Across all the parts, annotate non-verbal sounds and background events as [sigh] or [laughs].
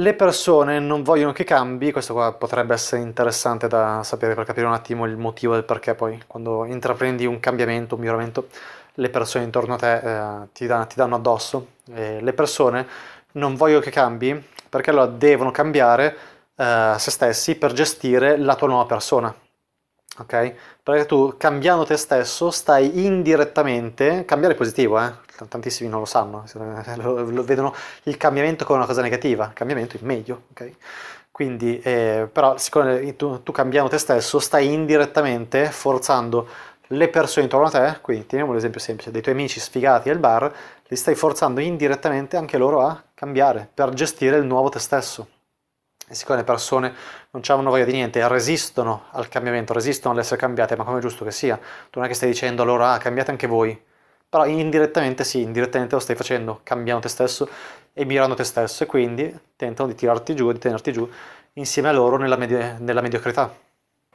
le persone non vogliono che cambi, questo qua potrebbe essere interessante da sapere per capire un attimo il motivo del perché poi quando intraprendi un cambiamento, un miglioramento, le persone intorno a te eh, ti, da, ti, danno addosso. E le persone non vogliono che cambi perché allora devono cambiare eh, se stessi per gestire la tua nuova persona. Ok? Perché tu cambiando te stesso stai indirettamente, cambiare positivo, eh? tantissimi non lo sanno, lo, lo vedono il cambiamento come una cosa negativa, il cambiamento è meglio, ok? Quindi, eh, però, siccome tu, tu, cambiando te stesso, stai indirettamente forzando le persone intorno a te, quindi teniamo l'esempio semplice, dei tuoi amici sfigati al bar, li stai forzando indirettamente anche loro a cambiare, per gestire il nuovo te stesso. E siccome le persone non hanno voglia di niente, resistono al cambiamento, resistono all'essere cambiate, ma come è giusto che sia, tu non è che stai dicendo allora ah, cambiate anche voi, però indirettamente sì, indirettamente lo stai facendo, cambiando te stesso e mirando te stesso e quindi tentano di tirarti giù, e di tenerti giù insieme a loro nella, medi- nella mediocrità.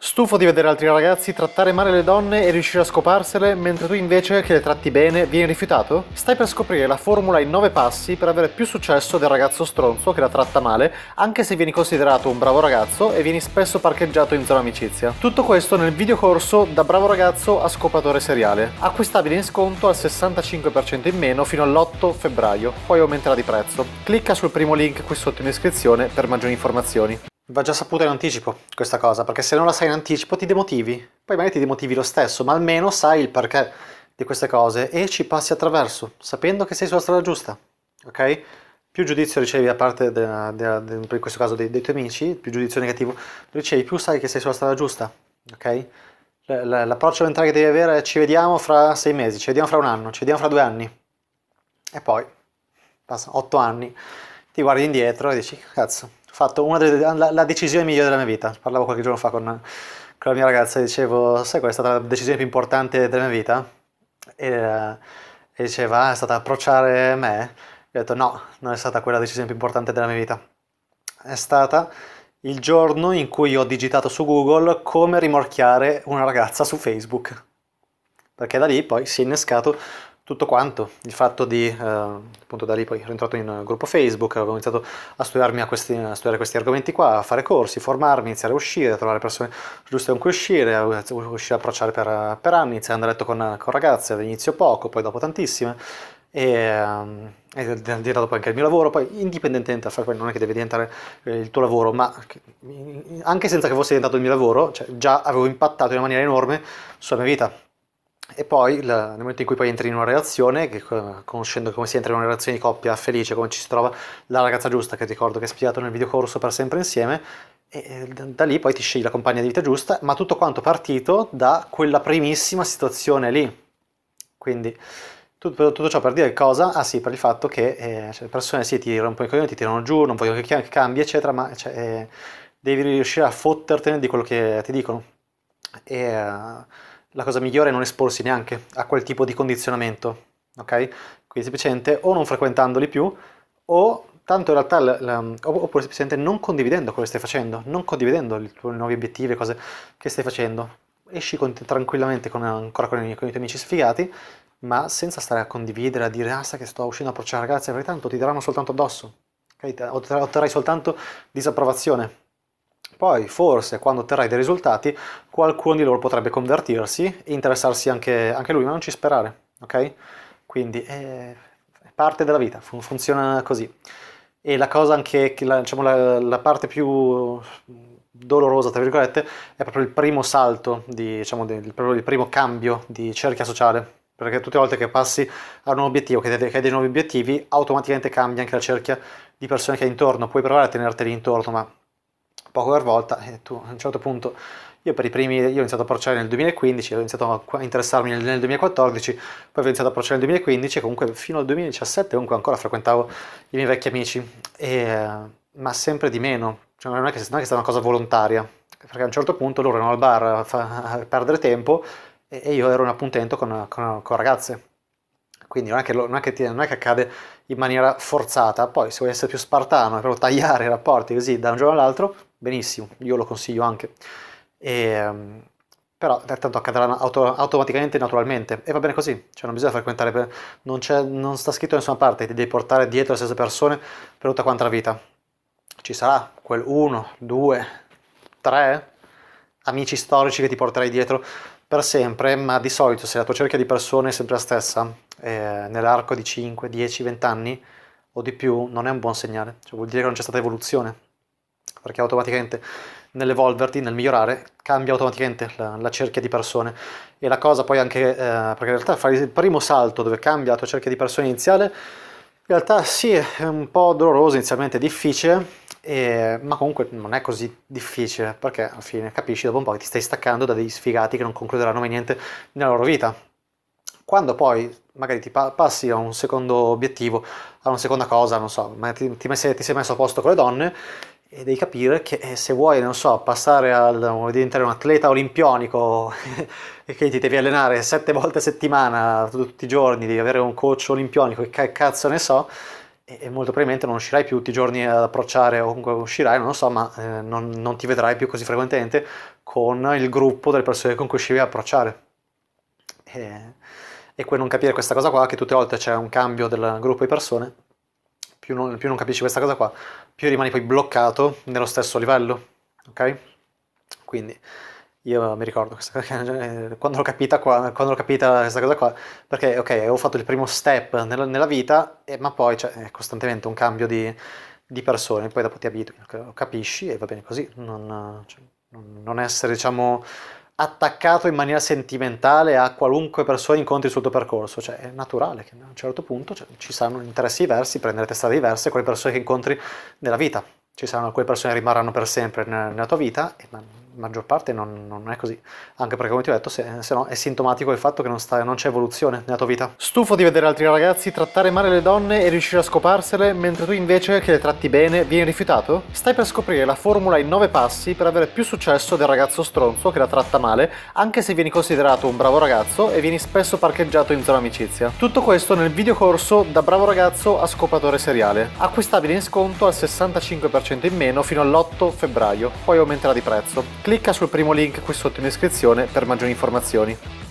Stufo di vedere altri ragazzi trattare male le donne e riuscire a scoparsele, mentre tu invece che le tratti bene vieni rifiutato? Stai per scoprire la formula in 9 passi per avere più successo del ragazzo stronzo che la tratta male, anche se vieni considerato un bravo ragazzo e vieni spesso parcheggiato in zona amicizia. Tutto questo nel videocorso Da bravo ragazzo a scopatore seriale, acquistabile in sconto al 65% in meno fino all'8 febbraio, poi aumenterà di prezzo. Clicca sul primo link qui sotto in descrizione per maggiori informazioni. Va già saputa in anticipo questa cosa, perché se non la sai in anticipo ti demotivi, poi magari ti demotivi lo stesso, ma almeno sai il perché di queste cose e ci passi attraverso, sapendo che sei sulla strada giusta, ok? Più giudizio ricevi da parte, della, della, de, in questo caso, dei, dei, tuoi amici, più giudizio negativo ricevi, più sai che sei sulla strada giusta, ok? L'approccio mentale che devi avere è ci vediamo fra sei mesi, ci vediamo fra un anno, ci vediamo fra due anni. E poi, passano otto anni, ti guardi indietro e dici, cazzo, fatto una delle, la, la, decisione migliore della mia vita. Parlavo qualche giorno fa con, con la mia ragazza e dicevo, sai qual è stata la decisione più importante della mia vita? E, e diceva, ah, è stata approcciare me. Io ho detto, no, non è stata quella la decisione più importante della mia vita. È stata il giorno in cui ho digitato su Google come rimorchiare una ragazza su Facebook. Perché da lì poi si è innescato tutto quanto, il fatto di, eh, appunto da lì poi ero entrato in eh, gruppo Facebook, avevo iniziato a, studiarmi a, questi, a studiare questi argomenti qua, a fare corsi, formarmi, iniziare a uscire, a trovare persone giuste con cui uscire, eh, a uscire a approcciare per, per anni, iniziare a andare a letto con, con ragazze, all'inizio poco, poi dopo tantissime, e, e ehm, diventato poi anche il mio lavoro, poi indipendentemente dal fatto non è che deve diventare eh, il tuo lavoro, ma anche senza che fosse diventato il mio lavoro, cioè già avevo impattato in una maniera enorme sulla mia vita e poi la, nel momento in cui poi entri in una relazione, che, eh, conoscendo come si entra in una relazione di coppia felice, come ci si trova la ragazza giusta, che ricordo che è spiegato nel videocorso per sempre insieme, e da lì poi ti scegli la compagna di vita giusta, ma tutto quanto partito da quella primissima situazione lì. Quindi tutto, tutto ciò per dire cosa? Ah sì, per il fatto che eh, cioè, le persone sì, ti rompono i coglioni, ti tirano giù, non vogliono che cambi, eccetera, ma cioè, eh, devi riuscire a fottertene di quello che ti dicono. E... Eh, la cosa migliore è non esporsi neanche a quel tipo di condizionamento, ok? Quindi semplicemente o non frequentandoli più o tanto in realtà oppure semplicemente non condividendo quello che stai facendo, non condividendo i tuoi nuovi obiettivi, cose che stai facendo. Esci con, tranquillamente con, ancora con i, con i tuoi amici sfigati, ma senza stare a condividere, a dire ah sai che sto uscendo a procedere ragazze, perché tanto ti daranno soltanto addosso, okay? otterrai soltanto disapprovazione poi forse quando otterrai dei risultati qualcuno di loro potrebbe convertirsi e interessarsi anche, anche lui, ma non ci sperare, ok? Quindi eh, è parte della vita, fun- funziona così. E la cosa anche, la, diciamo, la, la parte più dolorosa, tra virgolette, è proprio il primo salto, di, diciamo, del, proprio il primo cambio di cerchia sociale. Perché tutte le volte che passi a un obiettivo, che hai dei nuovi obiettivi, automaticamente cambia anche la cerchia di persone che hai intorno. Puoi provare a tenerteli intorno, ma poco per volta e tu a un certo punto io per i primi, io ho iniziato a procedere nel 2015, ho iniziato a interessarmi nel, nel 2014, poi ho iniziato a procedere nel 2015 e comunque fino al 2017 comunque ancora frequentavo i miei vecchi amici, e, ma sempre di meno, cioè, non, è che, non è che sia una cosa volontaria, perché a un certo punto loro erano al bar a, fa, a perdere tempo e, e, io ero un appuntamento con, con, con ragazze. Quindi non è, che, non, è che, non è, che, accade in maniera forzata, poi se vuoi essere più spartano e proprio tagliare i rapporti così da un giorno all'altro, benissimo, io lo consiglio anche. E, ehm, però tanto accadrà auto, automaticamente e naturalmente e va bene così, cioè non bisogna frequentare, non, non sta scritto da nessuna parte, ti devi portare dietro le stesse persone per tutta quanta la vita. Ci sarà quel 1, 2, 3 amici storici che ti porterai dietro per sempre, ma di solito se la tua cerchia di persone è sempre la stessa, eh, nell'arco di 5, 10, 20 anni o di più, non è un buon segnale, cioè vuol dire che non c'è stata evoluzione perché automaticamente nell'evolverti, nel migliorare, cambia automaticamente la, la, cerchia di persone. E la cosa poi anche, eh, perché in realtà fare il primo salto dove cambia la tua cerchia di persone iniziale, in realtà sì, è un po' doloroso inizialmente, difficile, eh, ma comunque non è così difficile, perché alla fine capisci dopo un po' che ti stai staccando da degli sfigati che non concluderanno mai niente nella loro vita. Quando poi magari ti pa- passi a un secondo obiettivo, a una seconda cosa, non so, ma ti, ti, sei, ti sei messo a posto con le donne e devi capire che eh, se vuoi, non so, passare al diventare un atleta olimpionico [laughs] e che ti devi allenare sette volte a settimana, tutti i giorni, devi avere un coach olimpionico, che cazzo ne so, e, e molto probabilmente non uscirai più tutti i giorni ad approcciare o comunque uscirai, non lo so, ma eh, non, non, ti vedrai più così frequentemente con il gruppo delle persone con cui uscivi ad approcciare. E, e non capire questa cosa qua, che tutte le volte c'è un cambio del gruppo di persone, più non, più non capisci questa cosa qua, più rimani poi bloccato nello stesso livello, ok? Quindi io mi ricordo [laughs] cioè, quando l'ho capita qua, quando l'ho capita questa cosa qua, perché ok, ho fatto il primo step nella, nella vita, e, ma poi c'è cioè, costantemente un cambio di, di, persone, poi dopo ti abitui, capisci e va bene così, non, cioè, non essere diciamo attaccato in maniera sentimentale a qualunque persona incontri sul tuo percorso, cioè è naturale che a un certo punto cioè, ci saranno interessi diversi, prenderete strade diverse con le persone che incontri nella vita, ci saranno quelle persone che rimarranno per sempre nella, nella tua vita, e, ma maggior parte non, non, è così, anche perché come ti ho detto, se, se no è sintomatico il fatto che non, sta, non c'è evoluzione nella tua vita. Stufo di vedere altri ragazzi trattare male le donne e riuscire a scoparsele, mentre tu invece che le tratti bene vieni rifiutato? Stai per scoprire la formula in 9 passi per avere più successo del ragazzo stronzo che la tratta male, anche se vieni considerato un bravo ragazzo e vieni spesso parcheggiato in zona amicizia. Tutto questo nel videocorso da bravo ragazzo a scopatore seriale, acquistabile in sconto al 65% in meno fino all'8 febbraio, poi aumenterà di prezzo. Clicca sul primo link qui sotto in descrizione per maggiori informazioni.